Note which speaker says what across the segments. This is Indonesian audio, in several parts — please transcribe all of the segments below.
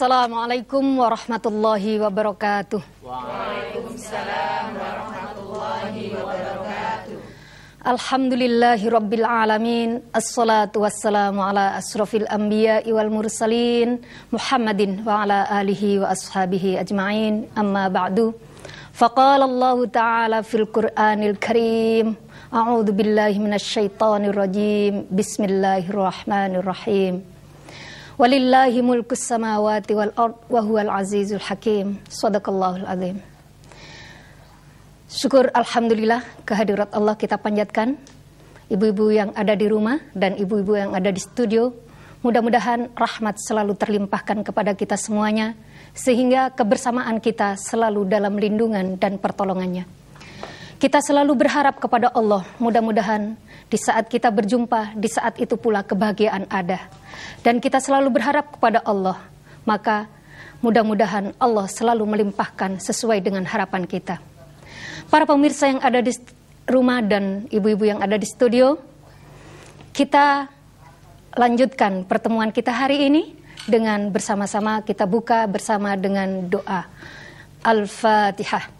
Speaker 1: Assalamualaikum warahmatullahi wabarakatuh. Waalaikumsalam warahmatullahi wabarakatuh. Alhamdulillahi rabbil alamin. Assalatu wassalamu ala asrafil anbiya wal mursalin Muhammadin wa ala alihi wa ashabihi ajma'in. Amma ba'du. فقال الله تعالى في القرآن الكريم أعوذ بالله من الشيطان الرجيم Bismillahirrahmanirrahim. Walillahi mulkus samawati wal ard wa huwal azizul hakim. Sadaqallahul azim. Syukur alhamdulillah kehadirat Allah kita panjatkan. Ibu-ibu yang ada di rumah dan ibu-ibu yang ada di studio, mudah-mudahan rahmat selalu terlimpahkan kepada kita semuanya sehingga kebersamaan kita selalu dalam lindungan dan pertolongannya. Kita selalu berharap kepada Allah, mudah-mudahan di saat kita berjumpa, di saat itu pula kebahagiaan ada. Dan kita selalu berharap kepada Allah, maka mudah-mudahan Allah selalu melimpahkan sesuai dengan harapan kita. Para pemirsa yang ada di rumah dan ibu-ibu yang ada di studio, kita lanjutkan pertemuan kita hari ini dengan bersama-sama kita buka bersama dengan doa. Al-Fatihah.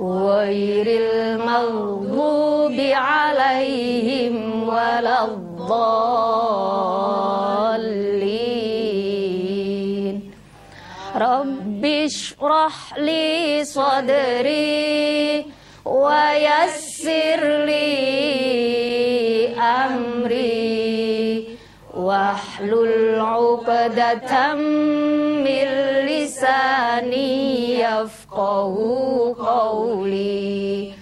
Speaker 1: غير المغضوب عليهم ولا الضالين رب اشرح لي صدري ويسر لي أمري واحلل عقدة من لساني يفقه قولي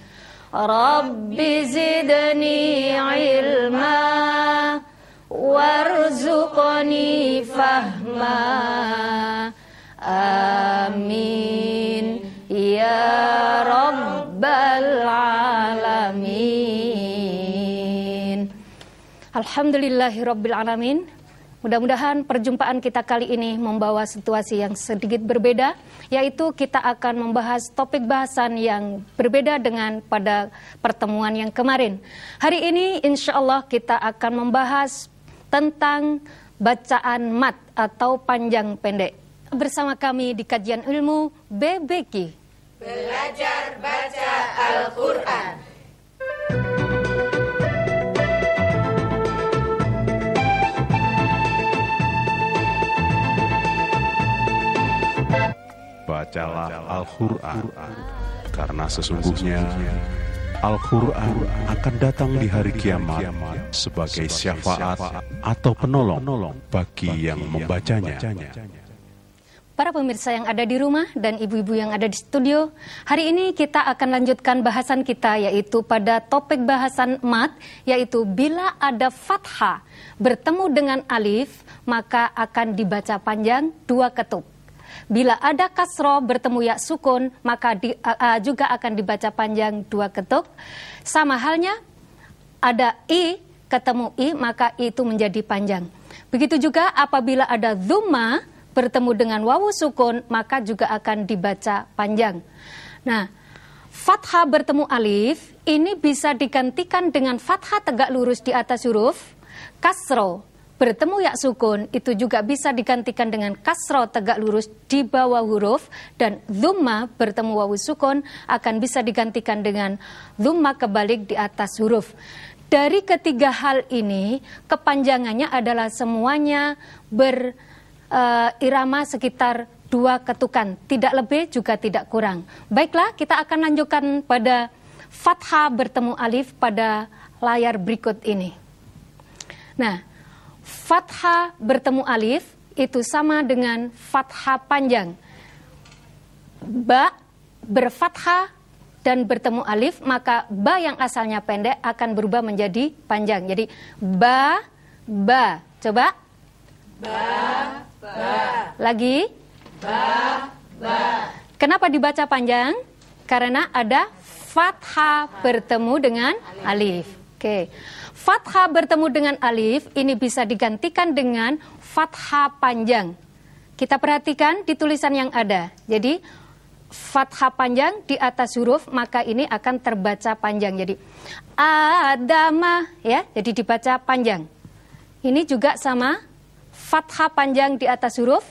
Speaker 1: رب زدني علما وارزقني فهما آمين يا رب Alhamdulillahirrabbilalamin. Mudah-mudahan perjumpaan kita kali ini membawa situasi yang sedikit berbeda, yaitu kita akan membahas topik bahasan yang berbeda dengan pada pertemuan yang kemarin. Hari ini insya Allah kita akan membahas tentang bacaan mat atau panjang pendek. Bersama kami di kajian ilmu BBQ. Belajar baca Al-Quran. bacalah Al-Quran, karena sesungguhnya Al-Quran akan datang di hari kiamat sebagai syafaat atau penolong bagi yang membacanya. Para pemirsa yang ada di rumah dan ibu-ibu yang ada di studio, hari ini kita akan lanjutkan bahasan kita yaitu pada topik bahasan mat yaitu bila ada fathah bertemu dengan alif maka akan dibaca panjang dua ketup. Bila ada kasro bertemu ya sukun, maka di, uh, juga akan dibaca panjang dua ketuk. Sama halnya ada i ketemu i, maka i itu menjadi panjang. Begitu juga apabila ada zuma bertemu dengan wawu sukun, maka juga akan dibaca panjang. Nah, fathah bertemu alif ini bisa digantikan dengan fathah tegak lurus di atas huruf kasro Bertemu yak sukun itu juga bisa digantikan dengan kasro tegak lurus di bawah huruf dan zuma bertemu wawu sukun akan bisa digantikan dengan zuma kebalik di atas huruf. Dari ketiga hal ini kepanjangannya adalah semuanya berirama eh, uh, sekitar dua ketukan, tidak lebih juga tidak kurang. Baiklah, kita akan lanjutkan pada fathah bertemu alif pada layar berikut ini. Nah, fathah bertemu alif itu sama dengan fathah panjang. Ba berfathah dan bertemu alif, maka ba yang asalnya pendek akan berubah menjadi panjang. Jadi ba ba. Coba. Ba ba. Lagi. Ba ba. Kenapa dibaca panjang? Karena ada fathah bertemu dengan alif. Oke. Okay fathah bertemu dengan alif ini bisa digantikan dengan fathah panjang. Kita perhatikan di tulisan yang ada. Jadi fathah panjang di atas huruf maka ini akan terbaca panjang. Jadi adama ya, jadi dibaca panjang. Ini juga sama fathah panjang di atas huruf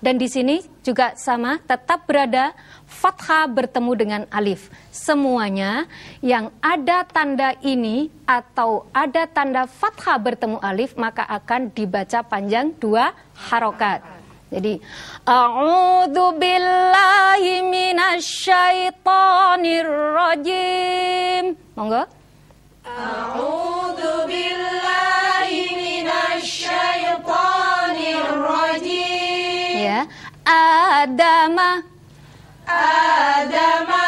Speaker 1: dan di sini juga sama, tetap berada fathah bertemu dengan alif. Semuanya yang ada tanda ini atau ada tanda fathah bertemu alif maka akan dibaca panjang dua harokat. Jadi, A'udhu billahi minasyaitonir rajim. Monggo. A'udhu billahi Adama Adama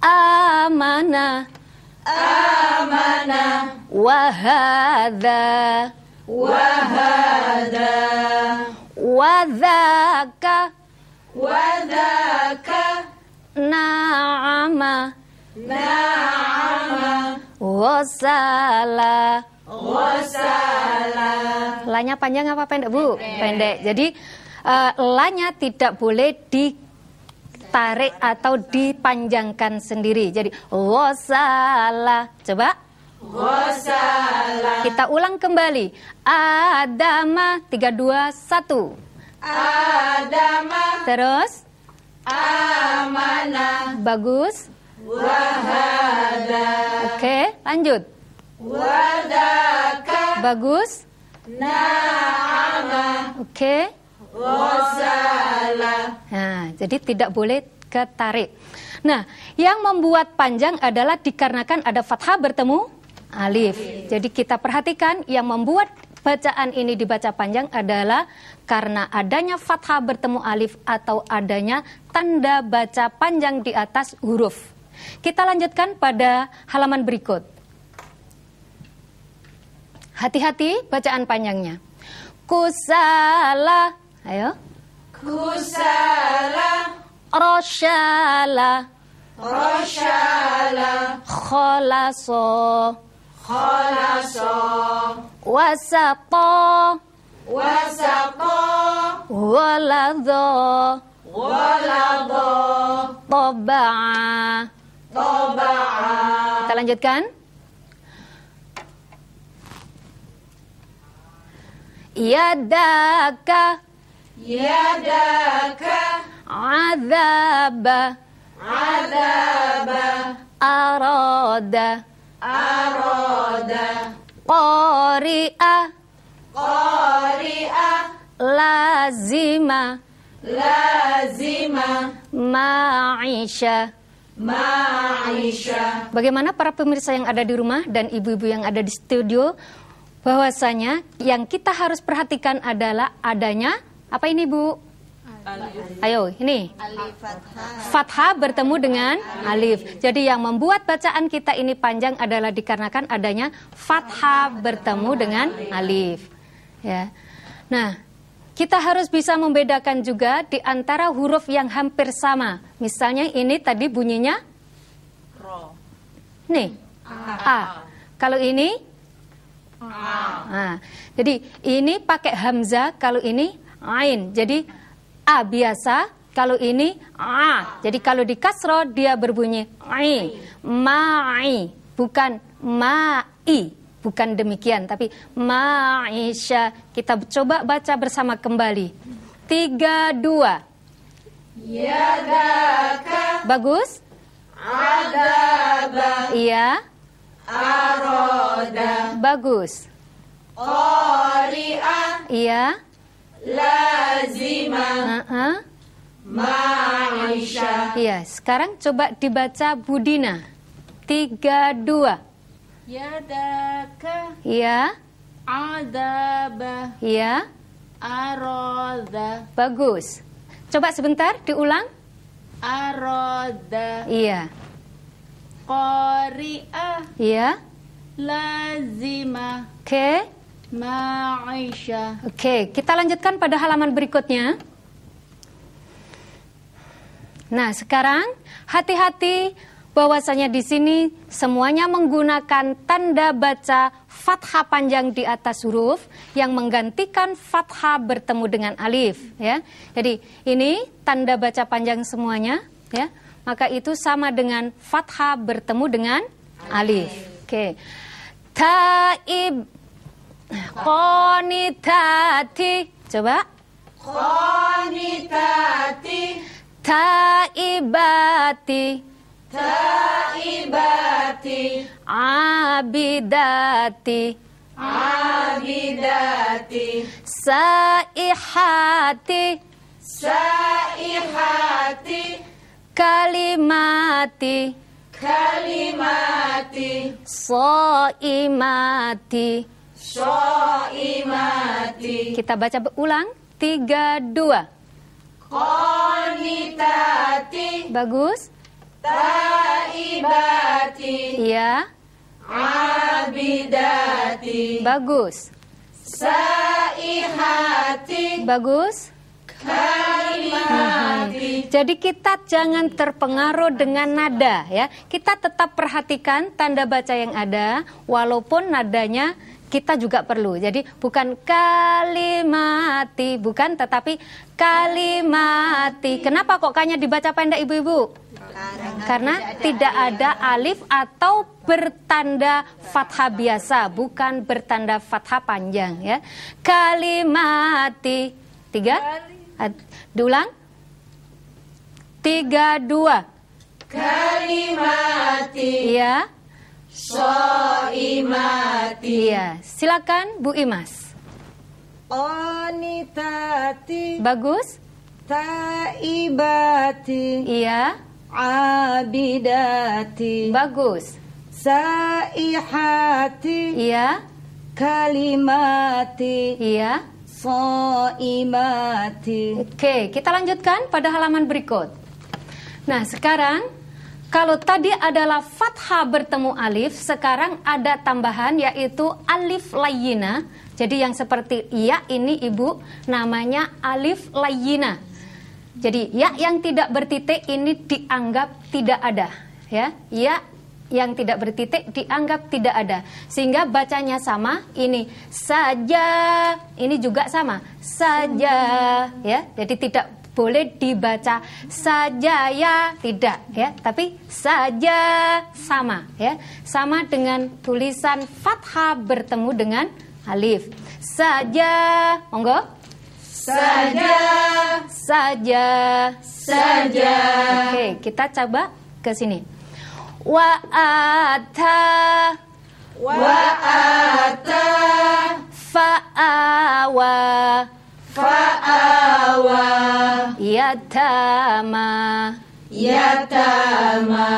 Speaker 1: Amana Amana Wahada Wahada Wadaka
Speaker 2: Wadaka
Speaker 1: Naama Naama Wasala Wasala Lanya panjang apa pendek Bu? Pendek, pendek. Jadi uh, eh, lanya tidak boleh di tarik atau dipanjangkan sendiri. Jadi wasala. Coba. Wasala. Kita ulang kembali. Adama 321. Adama. Terus. Amana. Bagus. Wahada. Oke, lanjut. Wadaka. Bagus. Naama. Oke. Nah, jadi tidak boleh ketarik. Nah, yang membuat panjang adalah dikarenakan ada fathah bertemu alif. Jadi kita perhatikan yang membuat bacaan ini dibaca panjang adalah karena adanya fathah bertemu alif atau adanya tanda baca panjang di atas huruf. Kita lanjutkan pada halaman berikut. Hati-hati bacaan panjangnya. Kusala. Ayo. Kusala. Roshala. Roshala. Kholaso. Kholaso. Wasapo. Wasapo. Walado. Walado. Toba'a. Toba'a. Kita lanjutkan. Yadaka yadaka azaba azaba arada arada qari'a qari'a lazima lazima ma'isha ma'isha Bagaimana para pemirsa yang ada di rumah dan ibu-ibu yang ada di studio bahwasanya yang kita harus perhatikan adalah adanya apa ini Bu? Alif. Ayo, ini. Alif fathah. bertemu dengan alif. alif. Jadi yang membuat bacaan kita ini panjang adalah dikarenakan adanya fathah bertemu dengan alif. Ya. Nah, kita harus bisa membedakan juga di antara huruf yang hampir sama. Misalnya ini tadi bunyinya ro. Nih, a. a. Kalau ini a. Nah, jadi ini pakai hamzah, kalau ini ain. Jadi a biasa, kalau ini a. Jadi kalau di kasro dia berbunyi ai. Ma'i, bukan ma'i. Bukan demikian, tapi maisha Kita coba baca bersama kembali. Tiga, dua. Yadaka. Bagus? Adaba. Iya. Aroda. Bagus. Qari'ah. Iya lazimah uh ma'isha. Iya, sekarang coba dibaca Budina. Tiga dua. Yadaka. Iya. Adaba. Iya. Aroda. Bagus. Coba sebentar diulang. Aroda. Iya. Kori'ah. Iya. Lazima. Oke. Okay. Ma'isha. Oke, kita lanjutkan pada halaman berikutnya. Nah, sekarang hati-hati bahwasanya di sini semuanya menggunakan tanda baca fathah panjang di atas huruf yang menggantikan fathah bertemu dengan alif ya. Jadi ini tanda baca panjang semuanya ya. Maka itu sama dengan fathah bertemu dengan alif. Oke. Okay. Taib Konitati. Coba. Konitati. Taibati. Taibati. Abidati. Abidati. Saihati. Saihati. Kalimati. Kalimati. Soimati. Soimati. Kita baca ulang. Tiga, dua. Konitati. Bagus. Taibati. Iya. Abidati. Bagus. Saihati. Bagus. Jadi kita jangan terpengaruh dengan nada ya. Kita tetap perhatikan tanda baca yang ada walaupun nadanya kita juga perlu. Jadi bukan kalimati, bukan tetapi kalimati. Kenapa kok kayaknya dibaca pendek ibu-ibu? Karena, tidak ada, alif atau bertanda fathah biasa, bukan bertanda fathah panjang ya. Kalimati. Tiga? Diulang? Tiga, dua. Kalimati. Iya. Soimati. Iya, silakan Bu Imas. Onitati. Bagus. Taibati. Iya. Abidati. Bagus. Saihati. Iya. Kalimati. Iya. Soimati. Oke, kita lanjutkan pada halaman berikut. Nah, sekarang kalau tadi adalah fathah bertemu alif, sekarang ada tambahan yaitu alif layina. Jadi yang seperti ya ini ibu namanya alif layina. Jadi ya yang tidak bertitik ini dianggap tidak ada, ya. Ya yang tidak bertitik dianggap tidak ada. Sehingga bacanya sama ini saja, ini juga sama saja, ya. Jadi tidak boleh dibaca saja ya tidak ya tapi saja sama ya sama dengan tulisan fathah bertemu dengan alif saja monggo saja saja saja oke kita coba ke sini wa'ata wa'ata fa'awa fa يتاوى يتامى يتامى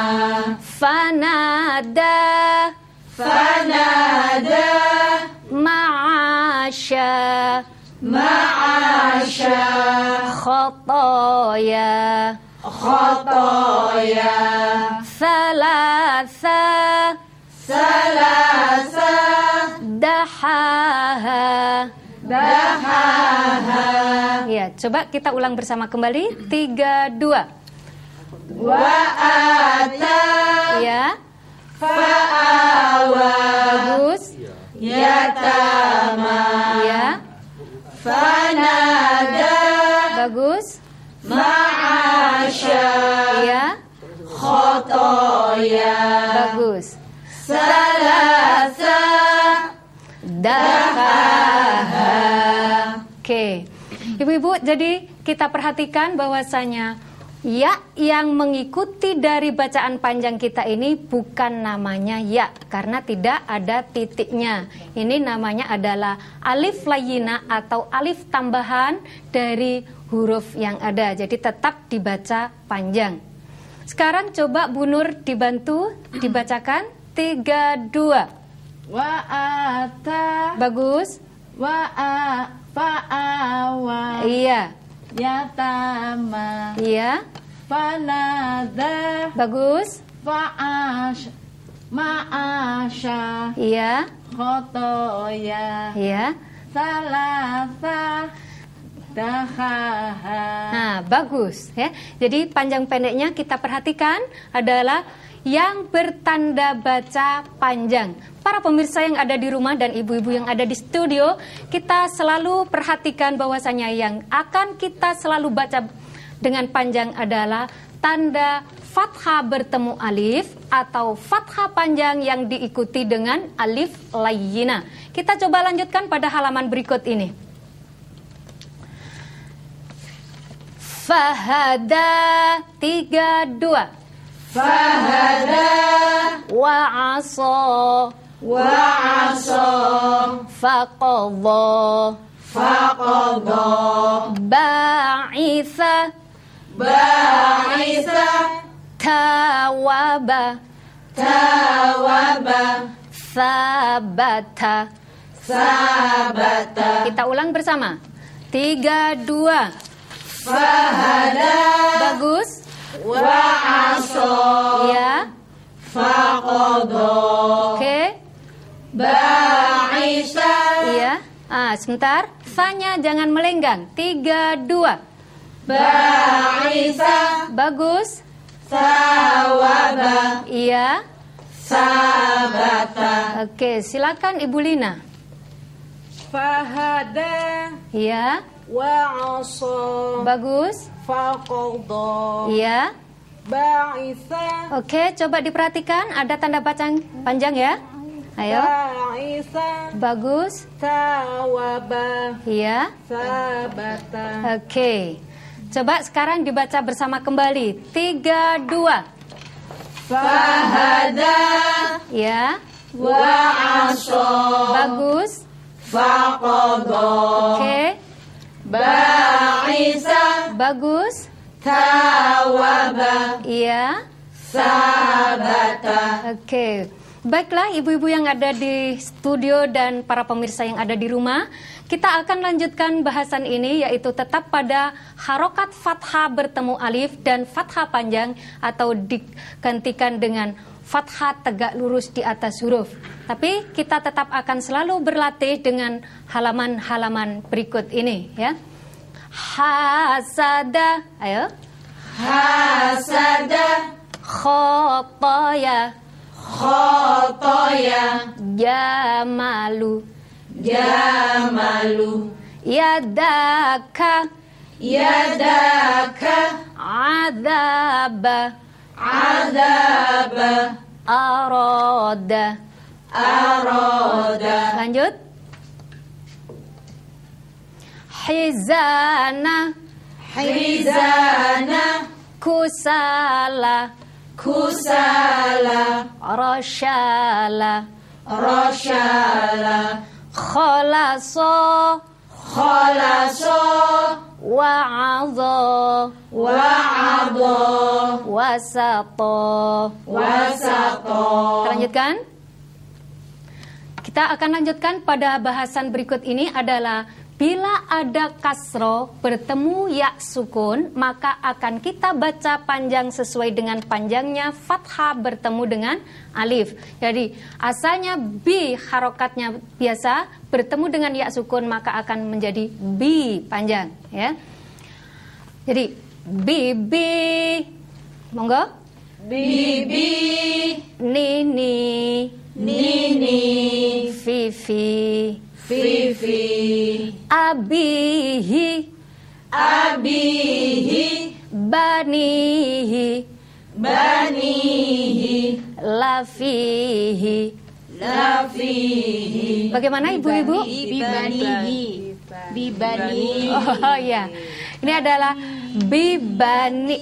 Speaker 1: فنادى فنادى معاشا معاشا خطايا خطايا ثلاثة
Speaker 2: ثلاثة
Speaker 1: دحاها Maha. Ya, coba kita ulang bersama kembali. Tiga, dua.
Speaker 2: Wa'ah.
Speaker 1: ibu jadi kita perhatikan bahwasanya ya yang mengikuti dari bacaan panjang kita ini bukan namanya ya karena tidak ada titiknya. Ini namanya adalah alif layina atau alif tambahan dari huruf yang ada. Jadi tetap dibaca panjang. Sekarang coba Bu Nur dibantu dibacakan 32. Wa ata. Bagus. Wa a fa a wa Iya. Ya tama. Iya. Fanada. Bagus. Fa'ash. Ma'asha. Iya. Khotoya. Iya. Salasa. Nah, bagus ya. Jadi panjang pendeknya kita perhatikan adalah yang bertanda baca panjang. Para pemirsa yang ada di rumah dan ibu-ibu yang ada di studio, kita selalu perhatikan bahwasanya yang akan kita selalu baca dengan panjang adalah tanda fathah bertemu alif atau fathah panjang yang diikuti dengan alif layyina. Kita coba lanjutkan pada halaman berikut ini. Fahada tiga dua
Speaker 2: فهدى
Speaker 1: وعصى وعصى فقضى فقضى باعثة باعثة تاوب تاوب ثبت ثبت kita ulang bersama tiga dua fahada bagus wa aso ya
Speaker 2: faqada oke
Speaker 1: ba'isa ya ah sebentar fanya jangan melenggang tiga dua ba'isa bagus sawaba iya sabata oke silakan ibu Lina fahada iya wa aso bagus Fakodoh. Iya. Ba'isa. Oke, coba diperhatikan ada tanda bacaan panjang ya. Ayo. Ba'isa. Bagus. Tawaba. Iya. Sabata. Oke. Coba sekarang dibaca bersama kembali. Tiga, dua. Fahada. Ya.
Speaker 2: Wa'asho. Bagus.
Speaker 1: Fakodoh. Oke. Ba'isa. Bagus. Tawaba. Iya. Sabata. Oke. Okay. Baiklah ibu-ibu yang ada di studio dan para pemirsa yang ada di rumah, kita akan lanjutkan bahasan ini yaitu tetap pada harokat fathah bertemu alif dan fathah panjang atau digantikan dengan fathah tegak lurus di atas huruf. Tapi kita tetap akan selalu berlatih dengan halaman-halaman berikut ini ya hasada ayo hasada khotoya
Speaker 2: khotoya
Speaker 1: jamalu jamalu yadaka yadaka adaba adaba aroda
Speaker 2: aroda
Speaker 1: lanjut Hizana Hizana Kusala Kusala Rashala
Speaker 2: Rashala
Speaker 1: Khalaso Khalaso wa'adho wa'adho Wasato Wasato Kita lanjutkan Kita akan lanjutkan pada bahasan berikut ini adalah Bila ada kasro bertemu ya sukun, maka akan kita baca panjang sesuai dengan panjangnya fathah bertemu dengan alif. Jadi asalnya bi harokatnya biasa bertemu dengan ya sukun maka akan menjadi bi panjang ya. Jadi bi bi monggo bi bi nini nini, fifi. fi Fifi Abihi Abihi Banihi Banihi Lafihi Lafihi Bagaimana ibu-ibu? Bibanihi Bibani Oh ya Ini adalah Bibani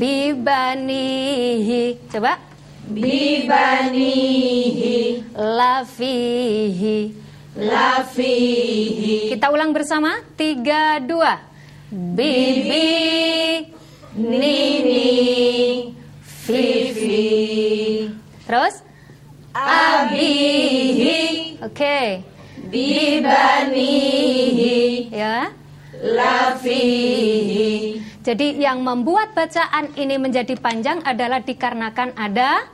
Speaker 1: Bibanihi Coba Bibanihi Lafihi lafihi. Kita ulang bersama. Tiga, dua. Bibi, Nini, Fifi. Terus? Abihi. Oke. Okay.
Speaker 2: Bibanihi.
Speaker 1: Ya. Lafihi. Jadi yang membuat bacaan ini menjadi panjang adalah dikarenakan ada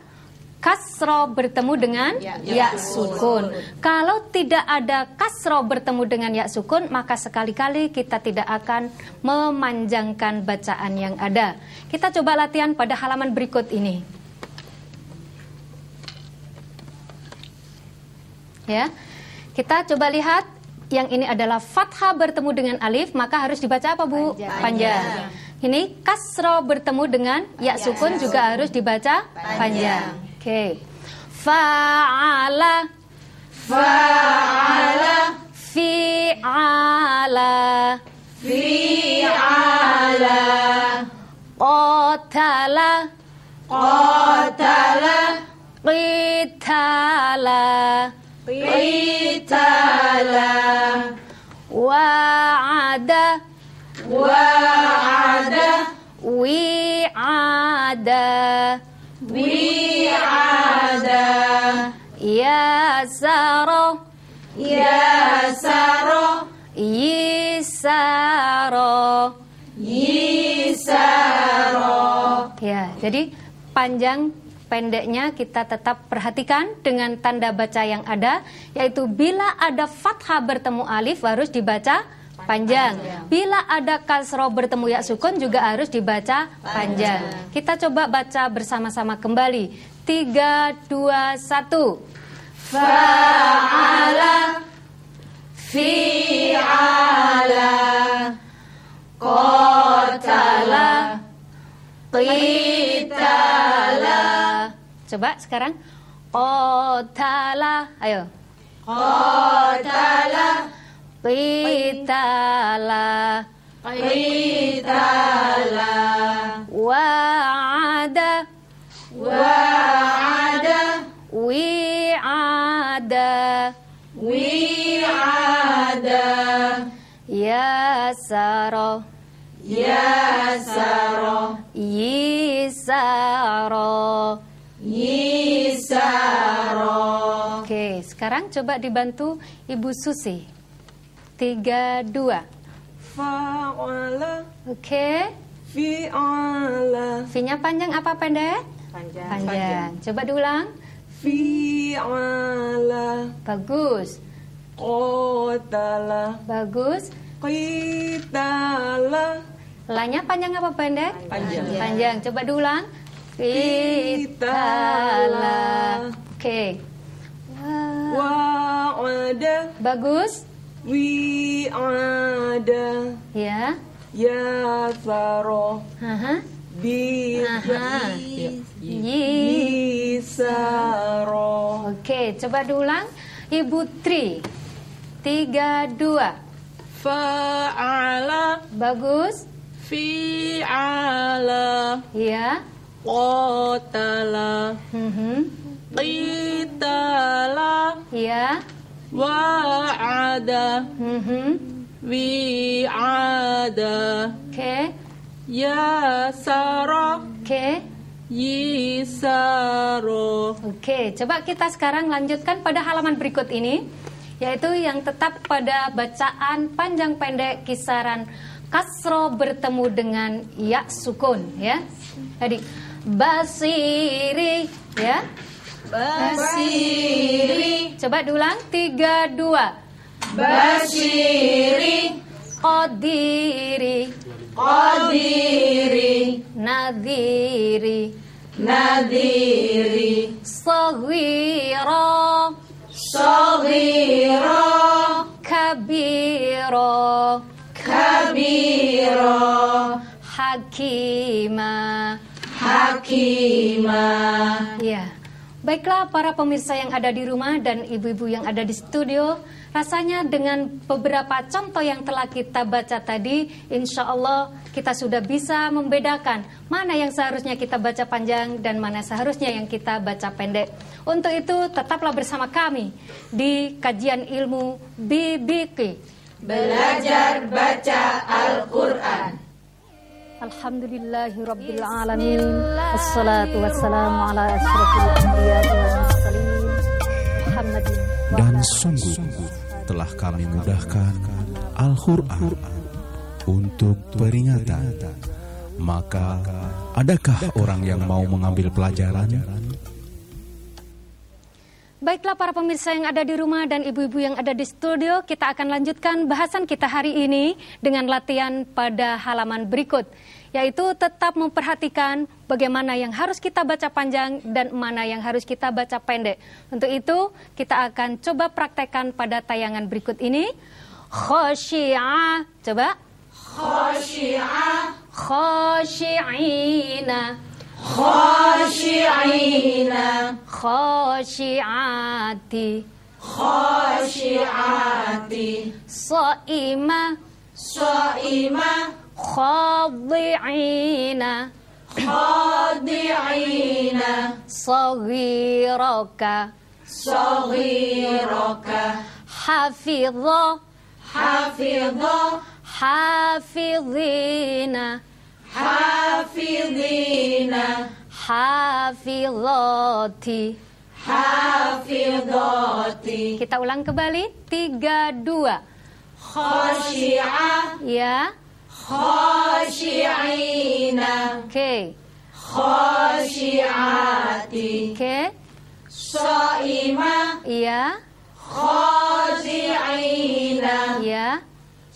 Speaker 1: kasro bertemu dengan ya, ya, ya sukun. Kalau tidak ada kasro bertemu dengan ya sukun, maka sekali-kali kita tidak akan memanjangkan bacaan yang ada. Kita coba latihan pada halaman berikut ini. Ya. Kita coba lihat yang ini adalah fathah bertemu dengan alif, maka harus dibaca apa, Bu? Panjang. panjang. Ini kasro bertemu dengan ya, ya sukun ya. juga harus dibaca panjang. panjang. اوكي فعل فعل فعل فعل قتل قتل قتل قتال وعد وعد وعد ya saro ya saro Ya Saro Ya, jadi panjang pendeknya kita tetap perhatikan dengan tanda baca yang ada yaitu bila ada fathah bertemu alif harus dibaca panjang. Bila ada kasro bertemu ya sukun juga harus dibaca panjang. Kita coba baca bersama-sama kembali. 3, 2, 1 fa'ala
Speaker 2: fi'ala
Speaker 1: coba sekarang qatala ayo qatala pitala, pitala, wa سارة يا سارة يسارة Oke, sekarang coba dibantu Ibu Susi. Tiga, dua. Fa'ala. Oke. Fi'ala. Finya nya panjang apa pendek? Panjang. Panjang. panjang. Coba diulang. Fi'ala. Bagus. Qatala. Bagus. Kita lah. Lanya panjang apa pendek? Panjang. Panjang. panjang. Coba diulang. lah. Oke. Okay. ada. Bagus. Wa ada. Ya. Ya faro. Aha. Bi. Aha. Oke, coba diulang. Ibu Tri. Tiga, dua. Fa'ala. Bagus. Fi'ala. Iya. Qatala. Mhm. Qitala. Iya. Wa'ada. Mhm. Wi'ada. Oke. Ya Saro Oke. Yisaro. Oke, coba kita sekarang lanjutkan pada halaman berikut ini yaitu yang tetap pada bacaan panjang pendek kisaran kasro bertemu dengan ya sukun ya. Jadi basiri ya. Basiri. Coba diulang tiga dua. Basiri. Qadiri. Qadiri. Nadiri. Nadiri. Sawira. صغيرا كبيرا كبيرا حكيما حكيما yeah Baiklah para pemirsa yang ada di rumah dan ibu-ibu yang ada di studio, rasanya dengan beberapa contoh yang telah kita baca tadi, insya Allah kita sudah bisa membedakan mana yang seharusnya kita baca panjang dan mana seharusnya yang kita baca pendek. Untuk itu tetaplah bersama kami di kajian ilmu BBK. Belajar baca Al-Quran. Alhamdulillahirrabbilalamin Wassalatu wassalamu ala asrafil anbiya Muhammadin Dan sungguh telah kami mudahkan Al-Quran untuk peringatan Maka adakah orang yang mau mengambil pelajaran Baiklah para pemirsa yang ada di rumah dan ibu-ibu yang ada di studio, kita akan lanjutkan bahasan kita hari ini dengan latihan pada halaman berikut, yaitu tetap memperhatikan bagaimana yang harus kita baca panjang dan mana yang harus kita baca pendek. Untuk itu, kita akan coba praktekkan pada tayangan berikut ini. Khosyi'ah, coba. Khosyi'ah. Khosyi'ina. خاشعين خاشعات خاشعات صائمة صائمة خاضعين
Speaker 2: خاضعين
Speaker 1: صغيرك صغيرك حفظ
Speaker 2: حفظ
Speaker 1: حافظين hafidina hafidhati hafidhati kita ulang kembali tiga dua khosyi'ah ya khosyi'ina oke okay. oke okay. so'imah iya khosyi'ina iya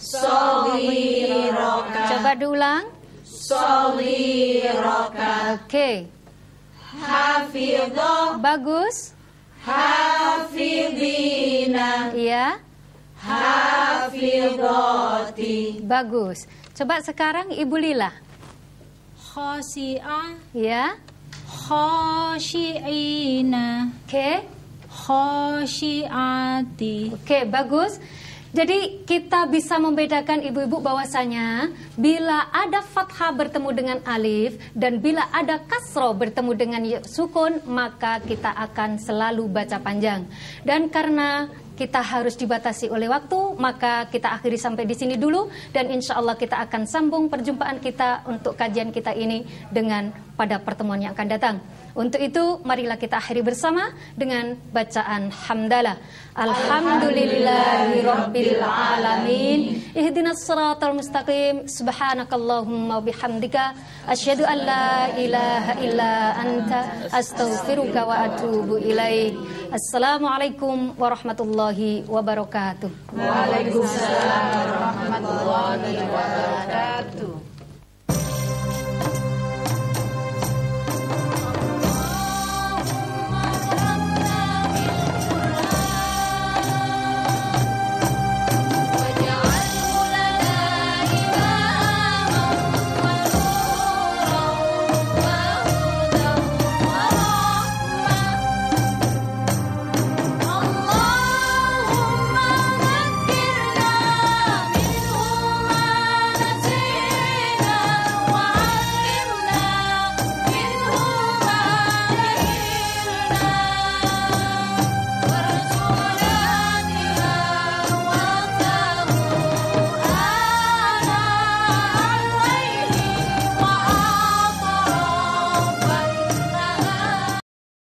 Speaker 2: Sogiroka. Coba
Speaker 1: diulang. Soli roka. Oke. Okay. Hafidho. Bagus. Hafidina. Iya. Hafidhoti. Bagus. Coba sekarang Ibu Lila. Khosi'ah. Iya. Khoshi'ina. Oke. Okay. Khoshi'ati. Oke, okay, bagus. Jadi kita bisa membedakan ibu-ibu bahwasanya bila ada fathah bertemu dengan alif dan bila ada kasro bertemu dengan sukun maka kita akan selalu baca panjang. Dan karena kita harus dibatasi oleh waktu, maka kita akhiri sampai di sini dulu dan insya Allah kita akan sambung perjumpaan kita untuk kajian kita ini dengan pada pertemuan yang akan datang. Untuk itu marilah kita akhiri bersama dengan bacaan hamdalah. Alhamdulillahirrabbilalamin. alamin. Ihdinas siratal mustaqim. Subhanakallahumma bihamdika Asyadu an la ilaha illa anta astaghfiruka wa atubu ilaih. Assalamualaikum warahmatullahi wabarakatuh. Waalaikumsalam warahmatullahi wabarakatuh.